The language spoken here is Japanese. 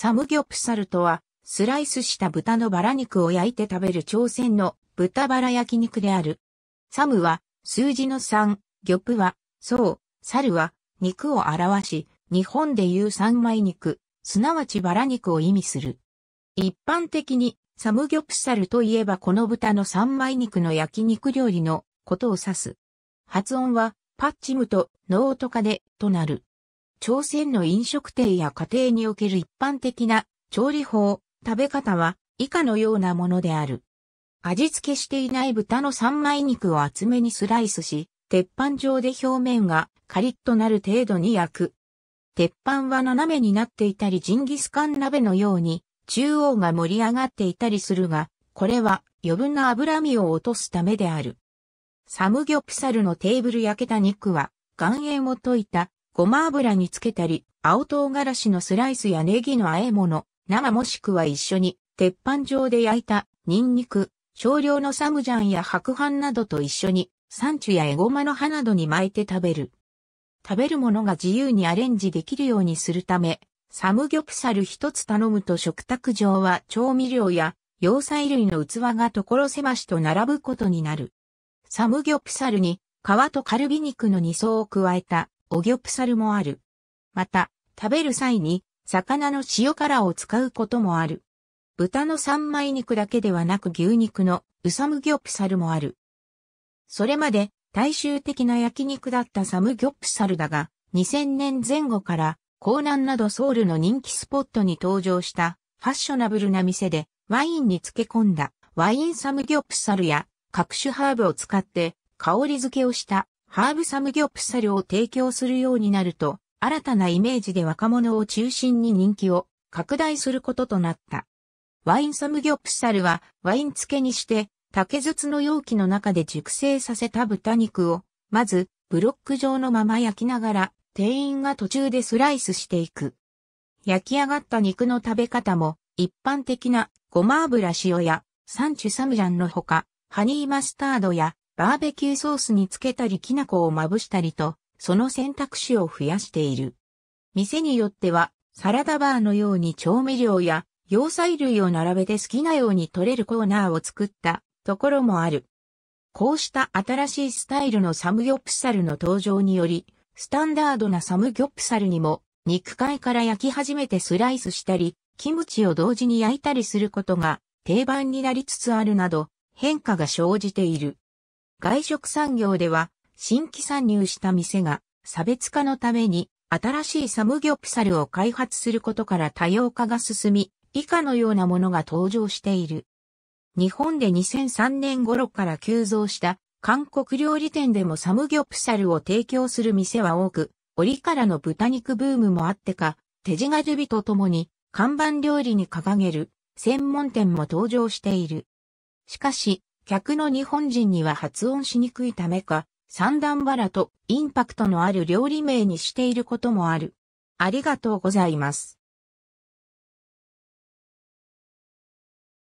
サムギョプサルとは、スライスした豚のバラ肉を焼いて食べる朝鮮の豚バラ焼肉である。サムは、数字の3、ギョプは、そう、サルは、肉を表し、日本でいう三枚肉、すなわちバラ肉を意味する。一般的に、サムギョプサルといえばこの豚の三枚肉の焼肉料理のことを指す。発音は、パッチムとノートカでとなる。朝鮮の飲食店や家庭における一般的な調理法、食べ方は以下のようなものである。味付けしていない豚の三枚肉を厚めにスライスし、鉄板上で表面がカリッとなる程度に焼く。鉄板は斜めになっていたりジンギスカン鍋のように中央が盛り上がっていたりするが、これは余分な脂身を落とすためである。サムギョプサルのテーブル焼けた肉は岩塩を溶いたごま油につけたり、青唐辛子のスライスやネギの和え物、生もしくは一緒に、鉄板状で焼いた、ニンニク、少量のサムジャンや白飯などと一緒に、産地やエゴマの葉などに巻いて食べる。食べるものが自由にアレンジできるようにするため、サムギョプサル一つ頼むと食卓上は調味料や洋菜類の器が所狭しと並ぶことになる。サムギョプサルに皮とカルビ肉の2層を加えたオギョプサルもある。また、食べる際に、魚の塩辛を使うこともある。豚の三枚肉だけではなく牛肉のウサムギョプサルもある。それまで大衆的な焼肉だったサムギョプサルだが、2000年前後から港南などソウルの人気スポットに登場したファッショナブルな店でワインに漬け込んだワインサムギョプサルや各種ハーブを使って香り付けをしたハーブサムギョプサルを提供するようになると、新たなイメージで若者を中心に人気を拡大することとなった。ワインサムギョプサルはワイン漬けにして竹筒の容器の中で熟成させた豚肉をまずブロック状のまま焼きながら店員が途中でスライスしていく。焼き上がった肉の食べ方も一般的なごま油塩やサンチュサムジャンのほかハニーマスタードやバーベキューソースにつけたりきな粉をまぶしたりと、その選択肢を増やしている。店によっては、サラダバーのように調味料や洋菜類を並べて好きなように取れるコーナーを作ったところもある。こうした新しいスタイルのサムギョプサルの登場により、スタンダードなサムギョプサルにも、肉塊から焼き始めてスライスしたり、キムチを同時に焼いたりすることが定番になりつつあるなど、変化が生じている。外食産業では、新規参入した店が差別化のために新しいサムギョプサルを開発することから多様化が進み、以下のようなものが登場している。日本で2003年頃から急増した韓国料理店でもサムギョプサルを提供する店は多く、折からの豚肉ブームもあってか、手地がルビとともに看板料理に掲げる専門店も登場している。しかし、客の日本人には発音しにくいためか、三段バラとインパクトのある料理名にしていることもある。ありがとうございます。